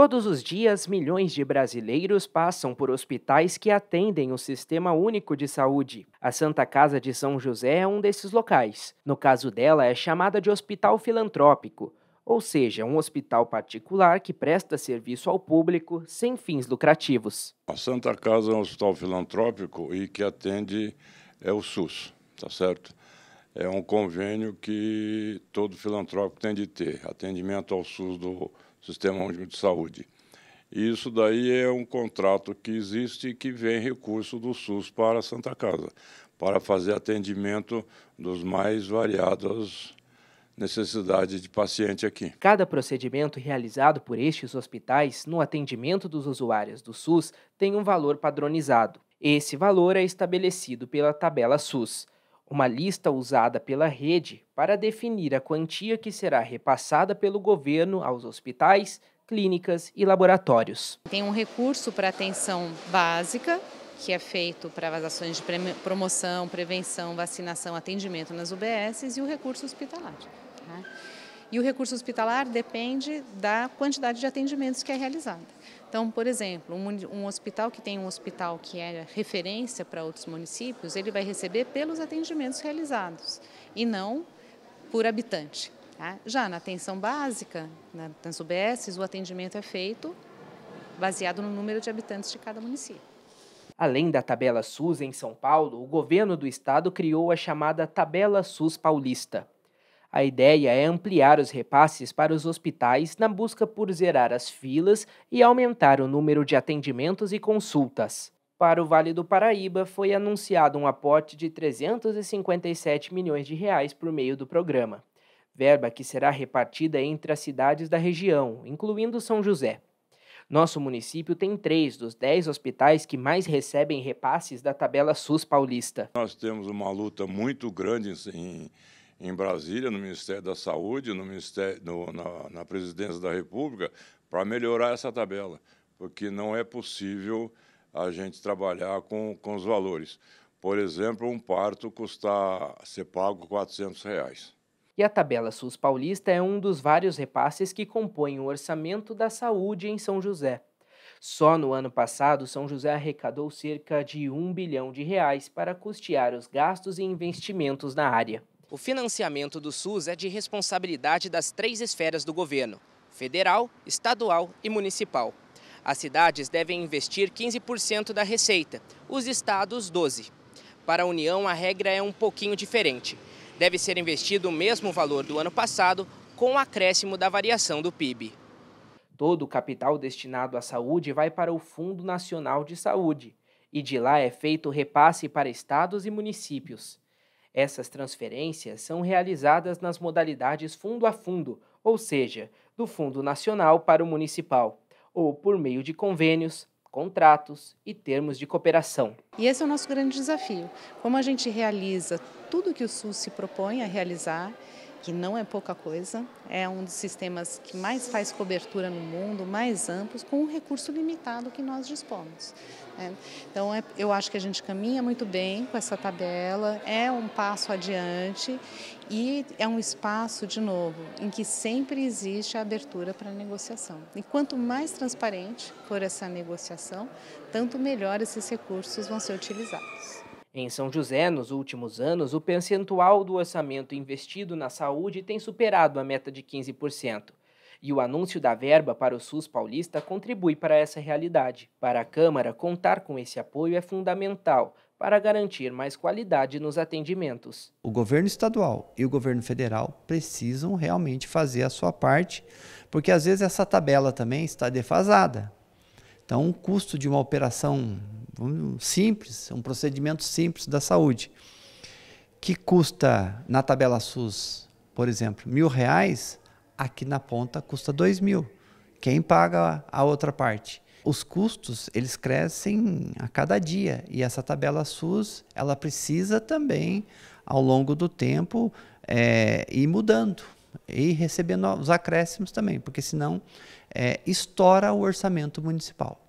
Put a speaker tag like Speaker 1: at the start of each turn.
Speaker 1: Todos os dias, milhões de brasileiros passam por hospitais que atendem o Sistema Único de Saúde. A Santa Casa de São José é um desses locais. No caso dela, é chamada de hospital filantrópico, ou seja, um hospital particular que presta
Speaker 2: serviço ao público sem fins lucrativos. A Santa Casa é um hospital filantrópico e que atende é o SUS, tá certo? é um convênio que todo filantrópico tem de ter, atendimento ao SUS do Sistema Único de Saúde. Isso daí é um contrato que existe e que vem recurso do SUS para a Santa Casa, para fazer atendimento dos mais variados necessidade de paciente aqui.
Speaker 1: Cada procedimento realizado por estes hospitais no atendimento dos usuários do SUS tem um valor padronizado. Esse valor é estabelecido pela tabela SUS uma lista usada pela rede para definir a quantia que será repassada pelo governo aos hospitais, clínicas e laboratórios.
Speaker 3: Tem um recurso para atenção básica, que é feito para as ações de promoção, prevenção, vacinação, atendimento nas UBSs e o recurso hospitalar. Né? E o recurso hospitalar depende da quantidade de atendimentos que é realizada. Então, por exemplo, um, hospital que tem um hospital que é referência para outros municípios, ele vai receber pelos atendimentos realizados e não por habitante. Tá? Já na atenção básica, na, nas UBSs, o atendimento é feito baseado no número de habitantes de cada município.
Speaker 1: Além da tabela SUS em São Paulo, o governo do estado criou a chamada Tabela SUS Paulista. A ideia é ampliar os repasses para os hospitais na busca por zerar as filas e aumentar o número de atendimentos e consultas. Para o Vale do Paraíba foi anunciado um aporte de 357 milhões de reais por meio do programa, verba que será repartida entre as cidades da região, incluindo São José. Nosso município tem três dos dez hospitais que mais recebem repasses da
Speaker 2: tabela SUS paulista. Nós temos uma luta muito grande em em Brasília, no Ministério da Saúde, no Ministério, no, na, na Presidência da República, para melhorar essa tabela, porque não é possível a gente trabalhar com, com os valores. Por exemplo, um parto custar ser pago R$ 400. Reais.
Speaker 1: E a tabela SUS paulista é um dos vários repasses que compõem o orçamento da saúde em São José. Só no ano passado, São José arrecadou cerca de um bilhão de reais para custear os gastos e investimentos na área. O financiamento do SUS é de responsabilidade das três esferas do governo: federal, estadual e municipal. As cidades devem investir 15% da receita, os estados 12%. Para a União, a regra é um pouquinho diferente. Deve ser investido o mesmo valor do ano passado, com o acréscimo da variação do PIB. Todo o capital destinado à saúde vai para o Fundo Nacional de Saúde, e de lá é feito repasse para estados e municípios. Essas transferências são realizadas nas modalidades fundo a fundo, ou seja, do Fundo Nacional para o Municipal, ou por meio de convênios, contratos e termos de cooperação. E esse é o
Speaker 3: nosso grande desafio: como a gente realiza tudo que o SUS se propõe a realizar que não é pouca coisa, é um dos sistemas que mais faz cobertura no mundo, mais amplos, com o um recurso limitado que nós dispomos. Né? Então, é, eu acho que a gente caminha muito bem com essa tabela, é um passo adiante e é um espaço, de novo, em que sempre existe a abertura para a negociação. E quanto mais transparente for essa negociação, tanto melhor esses recursos vão ser utilizados.
Speaker 1: Em São José, nos últimos anos, o percentual do orçamento investido na saúde tem superado a meta de 15%. E o anúncio da verba para o SUS paulista contribui para essa realidade. Para a Câmara, contar com esse apoio é fundamental para garantir mais qualidade nos atendimentos.
Speaker 4: O governo estadual e o governo federal precisam realmente fazer a sua parte, porque às vezes essa tabela também está defasada. Então, o custo de uma operação simples, um procedimento simples da saúde, que custa na tabela SUS, por exemplo, mil reais, aqui na ponta custa dois mil. Quem paga a outra parte? Os custos eles crescem a cada dia e essa tabela SUS ela precisa também ao longo do tempo é, ir mudando e recebendo os acréscimos também, porque senão é, estoura o orçamento municipal.